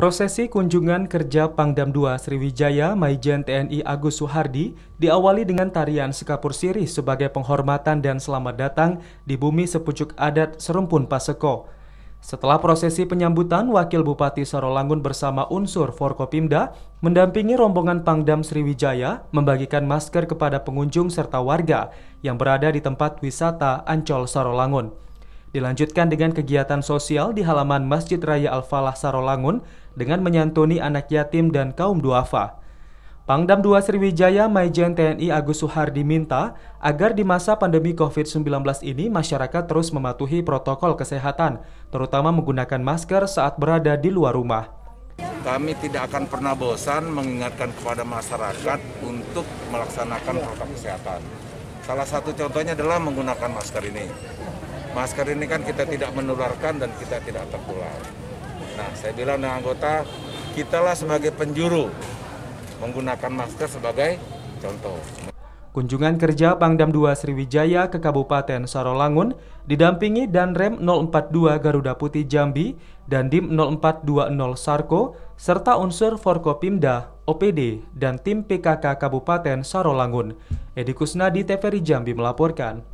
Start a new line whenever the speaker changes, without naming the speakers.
Prosesi kunjungan kerja Pangdam II Sriwijaya Maijen TNI Agus Suhardi diawali dengan tarian Sekapur Sirih sebagai penghormatan dan selamat datang di bumi sepucuk adat Serumpun Paseko. Setelah prosesi penyambutan, Wakil Bupati Sarolangun bersama unsur Forkopimda mendampingi rombongan Pangdam Sriwijaya membagikan masker kepada pengunjung serta warga yang berada di tempat wisata Ancol Sarolangun. Dilanjutkan dengan kegiatan sosial di halaman Masjid Raya Al-Falah Sarolangun dengan menyantuni anak yatim dan kaum duafa. Pangdam 2 Sriwijaya Maijen TNI Agus Suhardi minta agar di masa pandemi COVID-19 ini masyarakat terus mematuhi protokol kesehatan, terutama menggunakan masker saat berada di luar rumah.
Kami tidak akan pernah bosan mengingatkan kepada masyarakat untuk melaksanakan protokol kesehatan. Salah satu contohnya adalah menggunakan masker ini. Masker ini kan kita tidak menularkan dan kita tidak tertular. Saya bilang dengan anggota, kitalah sebagai penjuru menggunakan masker sebagai contoh.
Kunjungan kerja Pangdam 2 Sriwijaya ke Kabupaten Sarolangun didampingi Danrem 042 Garuda Putih Jambi dan Dim 0420 Sarko serta unsur Forkopimda, OPD, dan tim PKK Kabupaten Sarolangun. Edi Kusnadi TVRI Jambi melaporkan.